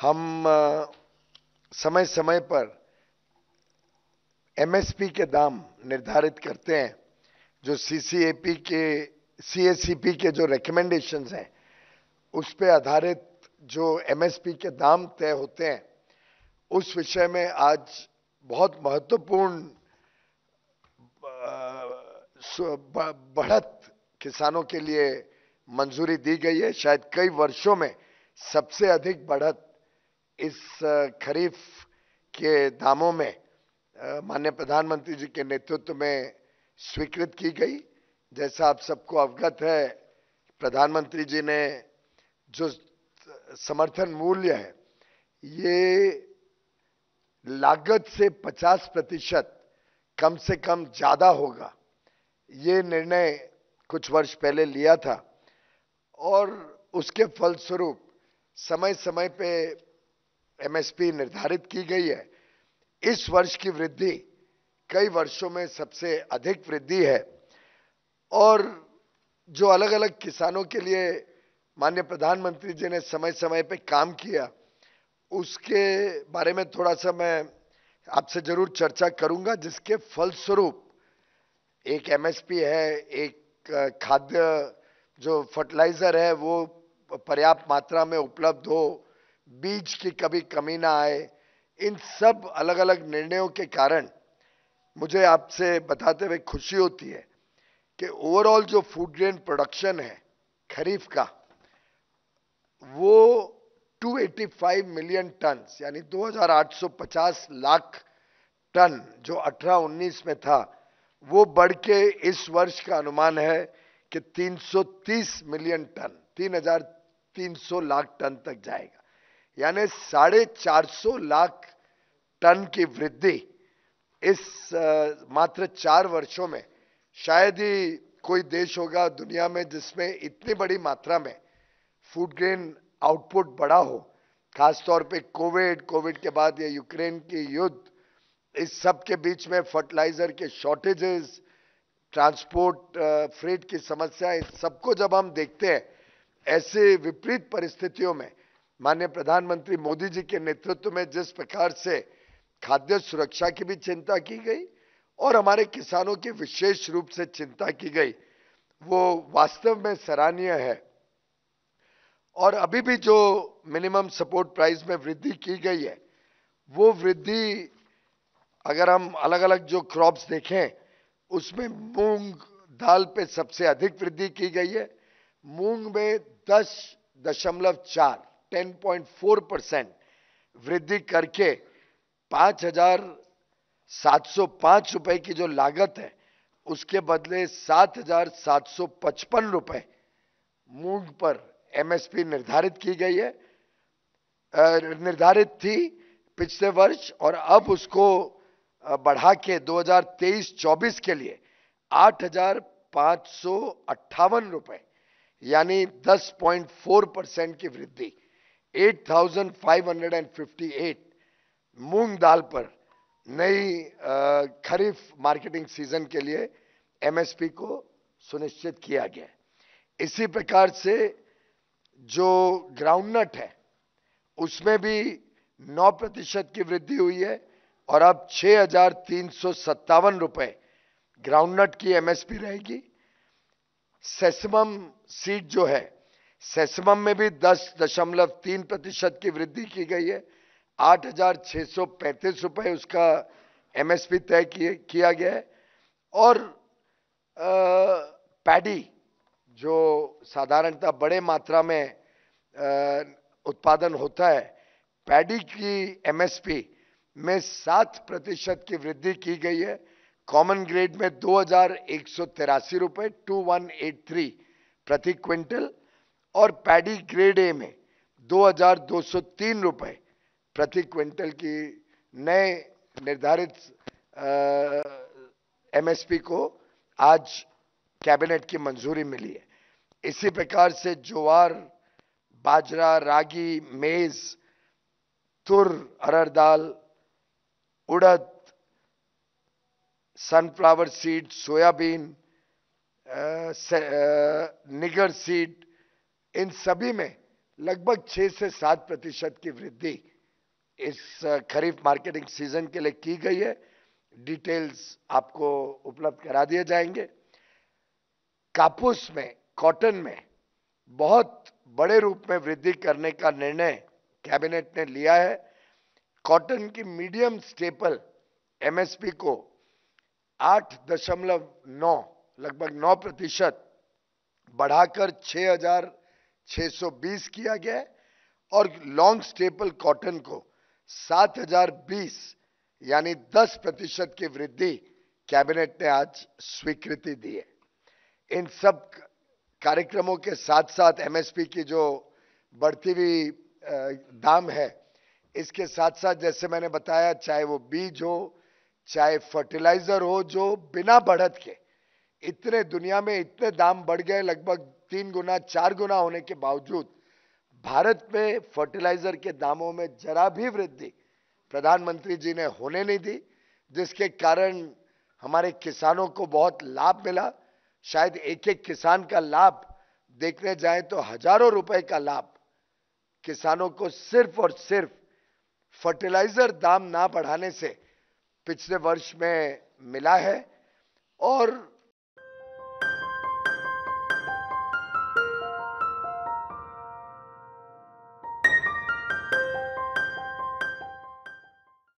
हम समय समय पर एमएसपी के दाम निर्धारित करते हैं जो सीसीएपी के सीएसीपी के जो रिकमेंडेशंस हैं उस पर आधारित जो एमएसपी के दाम तय होते हैं उस विषय में आज बहुत महत्वपूर्ण बढ़त किसानों के लिए मंजूरी दी गई है शायद कई वर्षों में सबसे अधिक बढ़त इस खरीफ के दामों में माननीय प्रधानमंत्री जी के नेतृत्व में स्वीकृत की गई जैसा आप सबको अवगत है प्रधानमंत्री जी ने जो समर्थन मूल्य है ये लागत से 50 प्रतिशत कम से कम ज़्यादा होगा ये निर्णय कुछ वर्ष पहले लिया था और उसके फलस्वरूप समय समय पे एमएसपी निर्धारित की गई है इस वर्ष की वृद्धि कई वर्षों में सबसे अधिक वृद्धि है और जो अलग अलग किसानों के लिए माननीय प्रधानमंत्री जी ने समय समय पे काम किया उसके बारे में थोड़ा सा मैं आपसे जरूर चर्चा करूंगा जिसके फलस्वरूप एक एमएसपी है एक खाद्य जो फर्टिलाइजर है वो पर्याप्त मात्रा में उपलब्ध हो बीज की कभी कमी ना आए इन सब अलग अलग निर्णयों के कारण मुझे आपसे बताते हुए खुशी होती है कि ओवरऑल जो फूड ग्रेन प्रोडक्शन है खरीफ का वो 285 मिलियन टन यानी 2850 लाख टन जो 18-19 में था वो बढ़ के इस वर्ष का अनुमान है कि 330 मिलियन टन 3300 लाख टन तक जाएगा यानी साढ़े चार सौ लाख टन की वृद्धि इस मात्र चार वर्षों में शायद ही कोई देश होगा दुनिया में जिसमें इतनी बड़ी मात्रा में फूड ग्रेन आउटपुट बढ़ा हो खासतौर पे कोविड कोविड के बाद ये यूक्रेन की युद्ध इस सब के बीच में फर्टिलाइजर के शॉर्टेजेस ट्रांसपोर्ट फ्रेट की समस्या इन सबको जब हम देखते हैं ऐसे विपरीत परिस्थितियों में माननीय प्रधानमंत्री मोदी जी के नेतृत्व में जिस प्रकार से खाद्य सुरक्षा की भी चिंता की गई और हमारे किसानों की विशेष रूप से चिंता की गई वो वास्तव में सराहनीय है और अभी भी जो मिनिमम सपोर्ट प्राइस में वृद्धि की गई है वो वृद्धि अगर हम अलग अलग जो क्रॉप्स देखें उसमें मूंग दाल पे सबसे अधिक वृद्धि की गई है मूंग में दस दशमलव चार 10.4 परसेंट वृद्धि करके 5,705 हजार सात सौ रुपए की जो लागत है उसके बदले सात हजार सात सौ पचपन रुपए मूंग पर एमएसपी निर्धारित की गई है निर्धारित थी पिछले वर्ष और अब उसको बढ़ा के 2023-24 के लिए आठ हजार सौ अट्ठावन रुपए यानी 10.4 परसेंट की वृद्धि 8,558 मूंग दाल पर नई खरीफ मार्केटिंग सीजन के लिए एमएसपी को सुनिश्चित किया गया इसी प्रकार से जो ग्राउंडनट है उसमें भी 9 प्रतिशत की वृद्धि हुई है और अब छह हजार तीन सौ सत्तावन ग्राउंडनट की एमएसपी रहेगी सेसमम सीड जो है सेसमम में भी दस दशमलव तीन प्रतिशत की वृद्धि की गई है आठ हजार छह सौ पैंतीस रुपए उसका एमएसपी तय किया गया है और आ, पैडी जो साधारणतः बड़े मात्रा में आ, उत्पादन होता है पैडी की एमएसपी में सात प्रतिशत की वृद्धि की गई है कॉमन ग्रेड में दो हजार एक सौ तिरासी रुपये टू वन एट थ्री प्रति क्विंटल और पैडी ग्रेड ए में दो हजार दो सौ तीन रुपए प्रति क्विंटल की नए निर्धारित एमएसपी को आज कैबिनेट की मंजूरी मिली है इसी प्रकार से जोवार बाजरा रागी मेज तुर अरहर दाल उड़द sunflower seed soybean niger seed इन सभी में लगभग छह से सात प्रतिशत की वृद्धि इस खरीफ मार्केटिंग सीजन के लिए की गई है डिटेल्स आपको उपलब्ध करा दिए जाएंगे कापूस में कॉटन में बहुत बड़े रूप में वृद्धि करने का निर्णय कैबिनेट ने लिया है कॉटन की मीडियम स्टेपल एमएसपी को 8.9 लगभग 9 प्रतिशत बढ़ाकर हजार 620 किया गया और लॉन्ग स्टेपल कॉटन को 7020 यानी 10 प्रतिशत की वृद्धि कैबिनेट ने आज स्वीकृति दी है इन सब कार्यक्रमों के साथ साथ एमएसपी की जो बढ़ती हुई दाम है इसके साथ साथ जैसे मैंने बताया चाहे वो बीज हो चाहे फर्टिलाइजर हो जो बिना बढ़त के इतने दुनिया में इतने दाम बढ़ गए लगभग तीन गुना चार गुना होने के बावजूद भारत में फर्टिलाइजर के दामों में जरा भी वृद्धि प्रधानमंत्री जी ने होने नहीं दी जिसके कारण हमारे किसानों को बहुत लाभ मिला शायद एक एक किसान का लाभ देखने जाए तो हजारों रुपए का लाभ किसानों को सिर्फ और सिर्फ फर्टिलाइजर दाम ना बढ़ाने से पिछले वर्ष में मिला है और